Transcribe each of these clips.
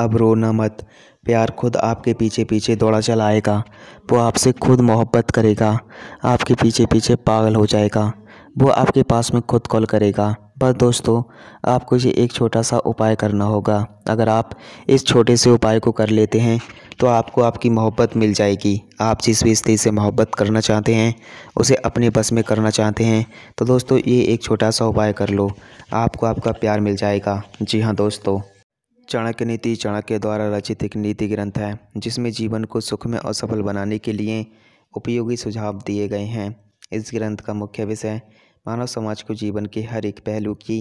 अब रोना मत प्यार खुद आपके पीछे पीछे दौड़ा चला आएगा वो आपसे खुद मोहब्बत करेगा आपके पीछे पीछे पागल हो जाएगा वो आपके पास में खुद कॉल करेगा पर दोस्तों आपको ये एक छोटा सा उपाय करना होगा अगर आप इस छोटे से उपाय को कर लेते हैं तो आपको आपकी मोहब्बत मिल जाएगी आप जिस भी स्त्री से मोहब्बत करना चाहते हैं उसे अपने बस में करना चाहते हैं तो दोस्तों ये एक छोटा सा उपाय कर लो आपको आपका प्यार मिल जाएगा जी हाँ दोस्तों चाणक्य नीति चाणक्य द्वारा रचित एक नीति ग्रंथ है जिसमें जीवन को सुख में सफल बनाने के लिए उपयोगी सुझाव दिए गए हैं इस ग्रंथ का मुख्य विषय मानव समाज को जीवन के हर एक पहलू की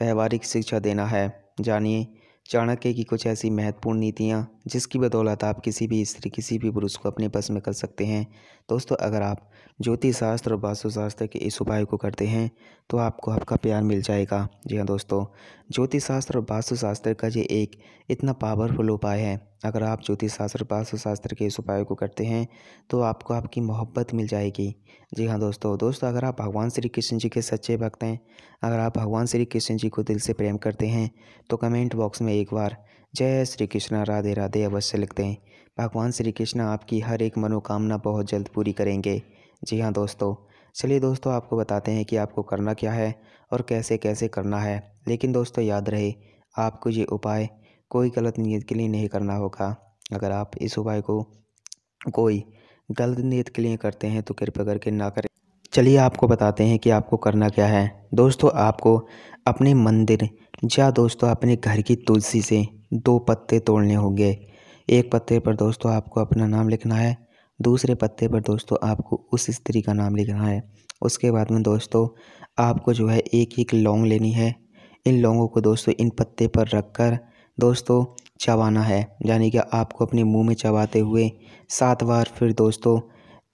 व्यवहारिक शिक्षा देना है जानिए चाणक्य की कुछ ऐसी महत्वपूर्ण नीतियाँ जिसकी बदौलत आप किसी भी स्त्री किसी भी पुरुष को अपने बस में कर सकते हैं दोस्तों अगर आप ज्योतिष शास्त्र और शास्त्र के इस उपाय को करते हैं तो आपको आपका प्यार मिल जाएगा जी हाँ दोस्तों ज्योतिष शास्त्र और शास्त्र का ये एक इतना पावरफुल उपाय है अगर आप ज्योतिष शास्त्र और शास्त्र के इस उपाय को करते हैं तो आपको आपकी मोहब्बत मिल जाएगी जी हाँ दोस्तों दोस्तों अगर आप भगवान श्री कृष्ण जी के सच्चे भक्त हैं अगर आप भगवान श्री कृष्ण जी को दिल से प्रेम करते हैं तो कमेंट बॉक्स में एक बार जय श्री कृष्णा राधे राधे अवश्य लिखते हैं भगवान श्री कृष्णा आपकी हर एक मनोकामना बहुत जल्द पूरी करेंगे जी हाँ दोस्तों चलिए दोस्तों आपको बताते हैं कि आपको करना क्या है और कैसे कैसे करना है लेकिन दोस्तों याद रहे आपको ये उपाय कोई गलत नीयत के लिए नहीं करना होगा अगर आप इस उपाय को कोई गलत नीयत के लिए करते हैं तो कृपया करके ना करें चलिए आपको बताते हैं कि आपको करना क्या है दोस्तों आपको अपने मंदिर जा दोस्तों अपने घर की तुलसी से दो पत्ते तोड़ने होंगे एक पत्ते पर दोस्तों आपको अपना नाम लिखना है दूसरे पत्ते पर दोस्तों आपको उस स्त्री का नाम लिखना है उसके बाद में दोस्तों आपको जो है एक एक लौंग लेनी है इन लौंगों को दोस्तों इन पत्ते पर रख कर दोस्तों चबाना है यानी कि आपको अपने मुंह में चबाते हुए सात बार फिर दोस्तों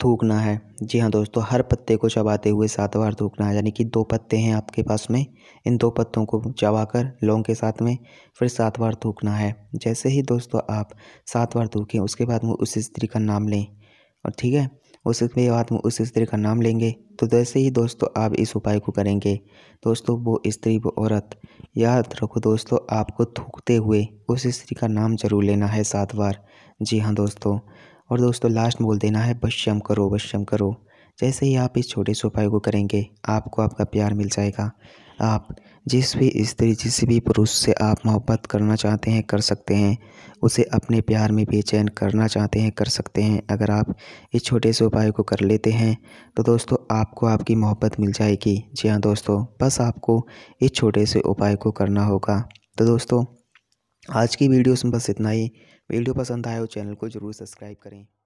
थूकना है जी हाँ दोस्तों हर पत्ते को चबाते हुए सात बार थूकना है यानी कि दो पत्ते हैं आपके पास में इन दो पत्तों को चबाकर लौंग के साथ में फिर सात बार थूकना है जैसे ही दोस्तों आप सात बार थूकें उसके बाद में उस स्त्री का नाम लें और ठीक है उसके बाद में उस स्त्री का नाम लेंगे तो जैसे ही दोस्तों आप इस उपाय को करेंगे दोस्तों वो स्त्री वो औरत याद रखो दोस्तों आपको थूकते हुए उस स्त्री का नाम जरूर लेना है सात बार जी हाँ दोस्तों और दोस्तों लास्ट बोल देना है बस शम करो बस शम करो जैसे ही आप इस छोटे से उपाय को करेंगे आपको आपका प्यार मिल जाएगा आप जिस भी स्त्री जिस भी पुरुष से आप मोहब्बत करना चाहते हैं कर सकते हैं उसे अपने प्यार में बेचैन करना चाहते हैं कर सकते हैं अगर आप इस छोटे से उपाय को कर लेते हैं तो दोस्तों आपको आपकी मोहब्बत मिल जाएगी जी हाँ दोस्तों बस आपको इस छोटे से उपाय को करना होगा तो दोस्तों आज की वीडियोस में बस इतना ही वीडियो पसंद आए हो चैनल को ज़रूर सब्सक्राइब करें